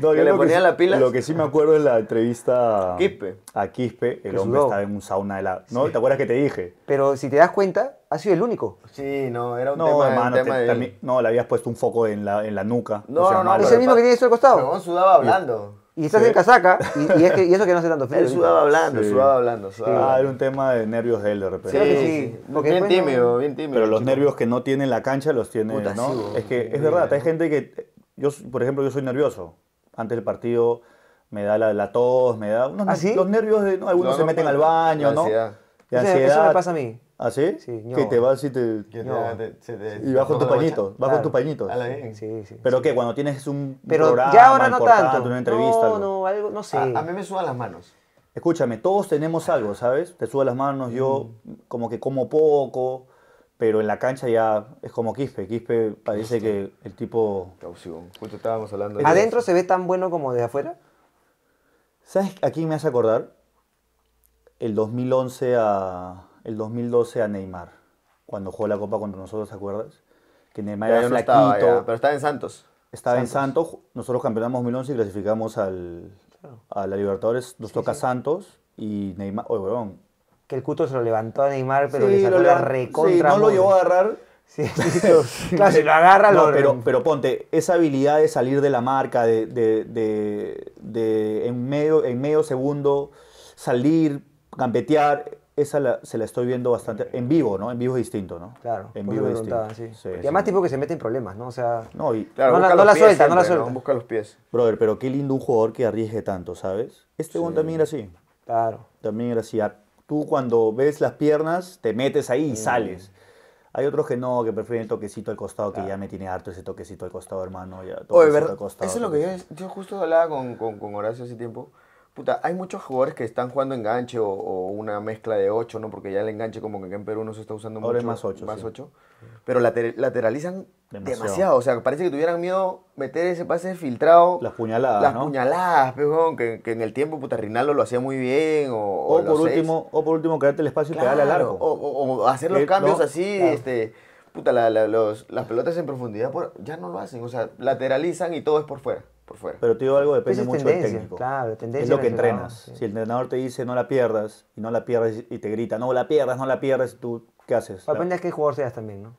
No, le ponía la pila. Lo que sí me acuerdo es la entrevista Quispe. a Quispe. El hombre estaba en un sauna de la. ¿No? ¿Te acuerdas que te dije? Pero si te das cuenta, ha sido el único. Sí, no, era un no, tema, hermano, de... también, no, le habías puesto un foco en la, en la nuca. No, no, no. Es el mismo que tiene eso al costado. Pero sudaba hablando. Y estás en casaca, y, y, es que, y, eso que no hace tanto frío. Él sudaba hablando, sudaba ah, hablando. Ah, era un tema de nervios de él de repente. Sí, sí. bien tímido, bien tímido. Pero los nervios que no tiene en la cancha los tiene, ¿no? es que es verdad, hay gente que... Yo, por ejemplo, yo soy nervioso antes del partido me da la, tos, me da unos, ¿Ah, los nervios de algunos se meten al baño, ¿no? Ansiedad. ansiedad. Eso me pasa a mí. ¿Ah, sí? sí que te vas y te... y bajo tu pañito. bajo Sí, sí, ¿Pero qué? Cuando tienes un Pero programa ya ahora no tanto. una entrevista... No, algo. no, algo, no sé. A, mí me sudan las manos. Escúchame, todos tenemos algo, ¿sabes? Te sudan las manos, yo mm. como que como poco, pero en la cancha ya es como Quispe. Quispe parece que el tipo... Caución. Justo estábamos hablando ¿Adentro se ve tan bueno como de afuera? ¿Sabes a me hace acordar? El 2011 a... El 2012 a Neymar, cuando jugó la Copa contra nosotros, ¿te acuerdas? Que Neymar era Estaba pero estaba en Santos. Estaba en Santos. Nosotros campeonamos 2011 y clasificamos a la Libertadores. Nos toca Santos y Neymar... Oye, oh, weón, que el Cuto se lo levantó a Neymar, pero le sacó la recontra. Sí, no lo llevó a agarrar. Sí, claro, lo agarra, Pero, ponte, esa habilidad de salir de la marca, de, de, en, medio, en medio segundo salir, gambetear, esa se la estoy viendo bastante en vivo, ¿no? En vivo es distinto, ¿no? Claro. En vivo es distinto. Sí. y además tipo que se mete en problemas, ¿no? O sea, no, y, claro, no, la, no la suelta, no la suelta. ¿no? Busca los pies. Brother, pero qué lindo un jugador que arriesgue tanto, ¿sabes? Este one también era así. Claro. También era así. Tú cuando ves las piernas, te metes ahí y mm. sales. Hay otros que no, que prefieren el toquecito al costado, que ya me tiene harto ese toquecito al costado, hermano. Ya, Oye, eso es lo que yo, yo justo hablaba con, con, con Horacio hace tiempo, hay muchos jugadores que están jugando enganche o, una mezcla de 8, ¿no? Porque ya el enganche como que en Perú no se está usando mucho. Ahora es más 8. Más Pero lateralizan demasiado. O sea, parece que tuvieran miedo meter ese pase filtrado. Las puñaladas, Las puñaladas, que, en el tiempo, puta, Rinaldo lo hacía muy bien. O, por, último, o por último, crearte el espacio y pegarle al largo. O, hacer los eh, cambios así, este, puta, las pelotas en profundidad ya no lo hacen. O sea, lateralizan y todo es por fuera. Pero te digo algo, pues depende mucho del técnico. Es lo que entrenas. Si el entrenador te dice no la pierdas, y no la pierdes, y te grita, no la pierdas, no la pierdas, tú, ¿qué haces? Depende de qué jugador seas también, ¿no?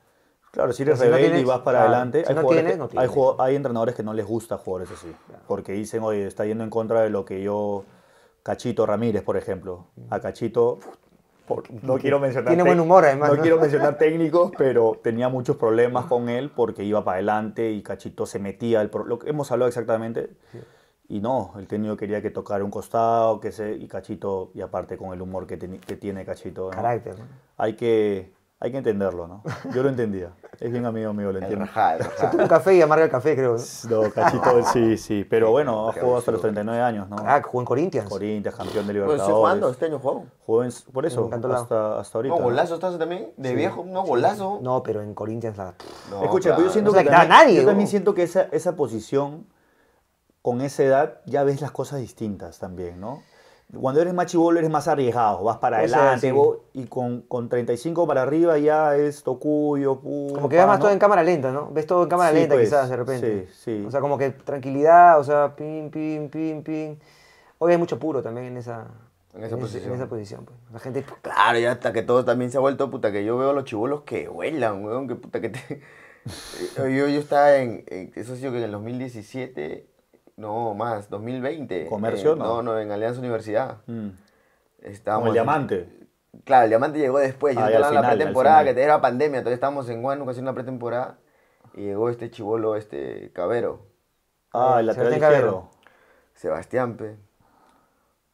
Claro, si eres rebelde y vas para adelante, hay, hay, entrenadores que no les gusta jugadores así, porque dicen, oye, está yendo en contra de lo que yo, Cachito Ramírez, por ejemplo, a Cachito no quiero mencionar... técnicos, pero tenía muchos problemas con él porque iba para adelante y Cachito se metía, lo hemos hablado exactamente. Y no, el técnico quería que tocara un costado, que se, y Cachito, y aparte con el humor que, tiene Cachito. Carácter. Hay que hay que entenderlo, ¿no? Yo lo entendía. Es bien amigo mío, lo entiendo. Se tuvo café y amarga el café, creo. ¿no? no, cachito, sí, sí. Pero bueno, ha jugado hasta los 39 años, ¿no? Ah, jugó en Corinthians. Corinthians, campeón de pues, Libertadores. Pues, ¿Cuándo? ¿Este año jugó? Jugó en, por eso, hasta, hasta, ahorita. No, golazo estás también, de viejo, no, golazo. No, pero en Corinthians la... No, Escucha, yo siento que también, nadie, yo también siento que esa, esa posición, con esa edad, ya ves las cosas distintas también, ¿no? Cuando eres más chivolo eres más arriesgado, vas para adelante y con, 35 para arriba ya es tocuyo, puro. Como que ves más todo en cámara lenta, ¿no? Ves todo en cámara lenta pues, quizás de repente. O sea, como que tranquilidad, o sea, pim, pim, pim, pim. Hoy hay mucho puro también en esa, posición. pues. La gente. Pues, claro, ya hasta que todo también se ha vuelto, puta, que yo veo a los chivolos que vuelan, weón, que puta que te. yo, yo estaba en, en. Eso ha sido que en el 2017 no, más, 2020. ¿Comercio? Eh, no. no, no, en Alianza Universidad. Mm. el diamante. Claro, el diamante llegó después. Yo estaba en la pretemporada, que era pandemia, entonces estábamos en Guanú haciendo en la pretemporada. Y llegó este chivolo, este Cabero. Ah, el lateral Sebastián Pe.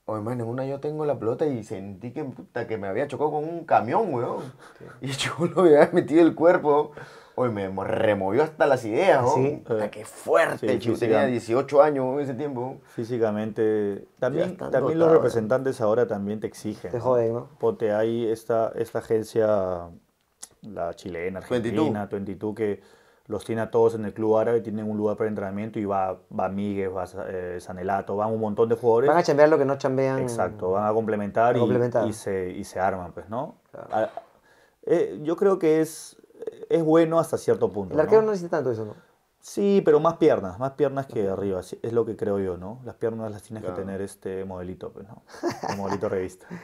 Oye, man, en una yo tengo la pelota y sentí que, que me había chocado con un camión, weón. Y yo lo había metido el cuerpo. Oye, me removió hasta las ideas, ¿no? Sí. Eh, qué fuerte. yo tenía 18 años en ese tiempo. Físicamente. También, también los representantes ahora también te exigen. Te joden, ¿no? Porque hay esta, agencia, la chilena, argentina, 22 que los tiene a todos en el club árabe, tienen un lugar para entrenamiento y va, va Miguel, va eh, Sanelato, van un montón de jugadores. Van a chambear lo que no chambean. Exacto, van a complementar, complementar. Y, se, y, se, arman, pues, ¿no? Ah, eh, yo creo que es, es bueno hasta cierto punto. El arquero no, necesita tanto eso, ¿no? Sí, pero más piernas, más piernas que arriba, es lo que creo yo, ¿no? Las piernas las tienes que tener este modelito, pues, ¿no? El modelito revista.